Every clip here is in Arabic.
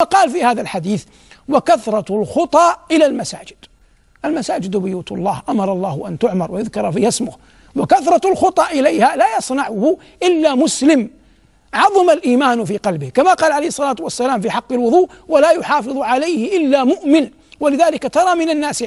فقال في هذا الحديث وكثرة الخطى إلى المساجد المساجد بيوت الله أمر الله أن تعمر ويذكر فيها اسمه وكثرة الخطى إليها لا يصنعه إلا مسلم عظم الإيمان في قلبه كما قال عليه الصلاة والسلام في حق الوضوء ولا يحافظ عليه إلا مؤمن ولذلك ترى من الناس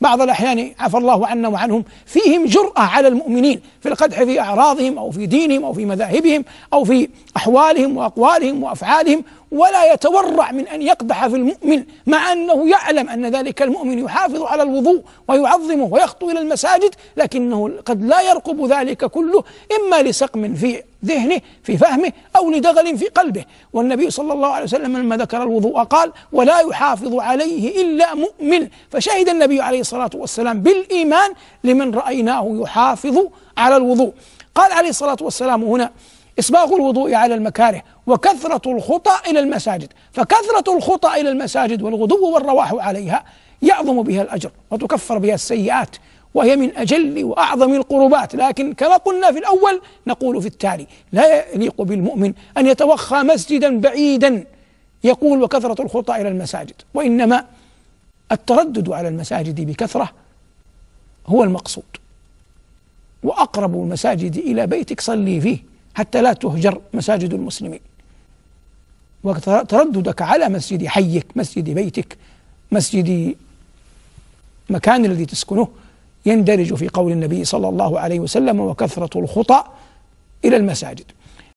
بعض الأحيان عفى الله عنا وعنهم فيهم جرأة على المؤمنين في القدح في أعراضهم أو في دينهم أو في مذاهبهم أو في أحوالهم وأقوالهم وأفعالهم ولا يتورع من أن يقدح في المؤمن مع أنه يعلم أن ذلك المؤمن يحافظ على الوضوء ويعظمه ويخطو إلى المساجد لكنه قد لا يرقب ذلك كله إما لسقم في ذهنه في فهمه أو لدغل في قلبه والنبي صلى الله عليه وسلم لما ذكر الوضوء قال ولا يحافظ عليه إلا مؤمن فشهد النبي عليه الصلاة والسلام بالإيمان لمن رأيناه يحافظ على الوضوء قال عليه الصلاة والسلام هنا إسباغ الوضوء على المكاره وكثرة الخطى إلى المساجد فكثرة الخطى إلى المساجد والغدو والرواح عليها يعظم بها الأجر وتكفر بها السيئات وهي من أجل وأعظم القربات لكن كما قلنا في الأول نقول في التالي لا يليق بالمؤمن أن يتوخى مسجدا بعيدا يقول وكثرة الخطى إلى المساجد وإنما التردد على المساجد بكثرة هو المقصود وأقرب المساجد إلى بيتك صلي فيه حتى لا تهجر مساجد المسلمين وترددك على مسجد حيك مسجد بيتك مسجد مكان الذي تسكنه يندرج في قول النبي صلى الله عليه وسلم وكثرة الخطأ إلى المساجد